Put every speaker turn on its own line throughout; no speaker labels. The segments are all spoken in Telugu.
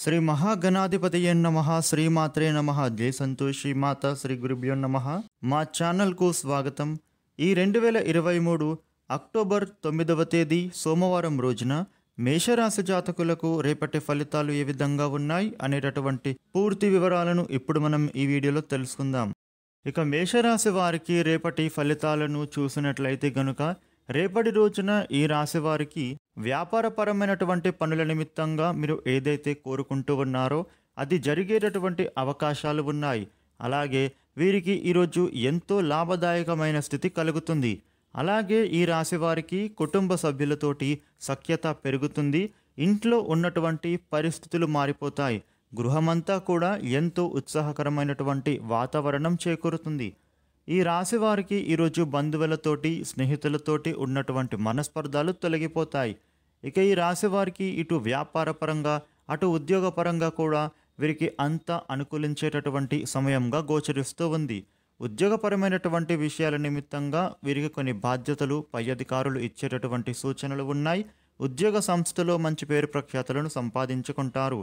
శ్రీ మహాగణాధిపతి నమ శ్రీమాత్రే నమ జై సంతోషి మాత శ్రీ గురుభ్యో నమ మా ఛానల్కు స్వాగతం ఈ రెండు వేల ఇరవై మూడు అక్టోబర్ తొమ్మిదవ తేదీ సోమవారం రోజున మేషరాశి జాతకులకు రేపటి ఫలితాలు ఏ విధంగా ఉన్నాయి అనేటటువంటి పూర్తి వివరాలను ఇప్పుడు మనం ఈ వీడియోలో తెలుసుకుందాం ఇక మేషరాశి వారికి రేపటి ఫలితాలను చూసినట్లయితే గనుక రేపటి రోజున ఈ రాశి వారికి వ్యాపారపరమైనటువంటి పనుల నిమిత్తంగా మీరు ఏదైతే కోరుకుంటూ ఉన్నారో అది జరిగేటటువంటి అవకాశాలు ఉన్నాయి అలాగే వీరికి ఈరోజు ఎంతో లాభదాయకమైన స్థితి కలుగుతుంది అలాగే ఈ రాశి వారికి కుటుంబ సభ్యులతోటి సఖ్యత పెరుగుతుంది ఇంట్లో ఉన్నటువంటి పరిస్థితులు మారిపోతాయి గృహమంతా కూడా ఎంతో ఉత్సాహకరమైనటువంటి వాతావరణం చేకూరుతుంది ఈ రాశి వారికి ఈరోజు బంధువులతోటి స్నేహితులతోటి ఉన్నటువంటి మనస్పర్ధాలు తొలగిపోతాయి ఇక ఈ రాశి వారికి ఇటు వ్యాపారపరంగా అటు ఉద్యోగపరంగా కూడా వీరికి అంత అనుకూలించేటటువంటి సమయంగా గోచరిస్తూ ఉంది ఉద్యోగపరమైనటువంటి విషయాల నిమిత్తంగా వీరికి కొన్ని బాధ్యతలు పై అధికారులు ఇచ్చేటటువంటి సూచనలు ఉన్నాయి ఉద్యోగ సంస్థలో మంచి పేరు ప్రఖ్యాతులను సంపాదించుకుంటారు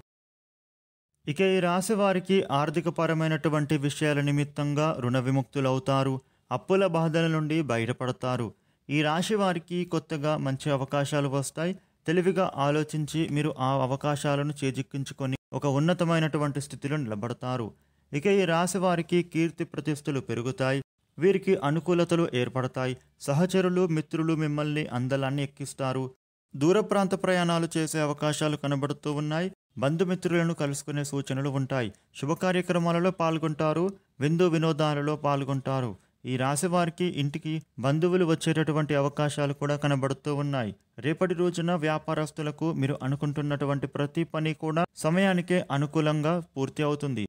ఇక ఈ రాశి వారికి ఆర్థికపరమైనటువంటి విషయాల నిమిత్తంగా రుణ విముక్తులవుతారు అప్పుల బాధల నుండి బయటపడతారు ఈ రాశి వారికి కొత్తగా మంచి అవకాశాలు వస్తాయి తెలివిగా ఆలోచించి మీరు ఆ అవకాశాలను చేజిక్కించుకొని ఒక ఉన్నతమైనటువంటి స్థితిలో నిలబడతారు ఇక ఈ రాశి వారికి కీర్తి ప్రతిష్టలు పెరుగుతాయి వీరికి అనుకూలతలు ఏర్పడతాయి సహచరులు మిత్రులు మిమ్మల్ని అందలాన్ని ఎక్కిస్తారు దూర ప్రాంత ప్రయాణాలు చేసే అవకాశాలు కనబడుతూ ఉన్నాయి బంధుమిత్రులను కలుసుకునే సూచనలు ఉంటాయి శుభ కార్యక్రమాలలో పాల్గొంటారు విందు వినోదాలలో పాల్గొంటారు ఈ రాశి వారికి ఇంటికి బంధువులు వచ్చేటటువంటి అవకాశాలు కూడా కనబడుతూ ఉన్నాయి రేపటి రోజున వ్యాపారస్తులకు మీరు అనుకుంటున్నటువంటి ప్రతి పని కూడా సమయానికే అనుకూలంగా పూర్తి అవుతుంది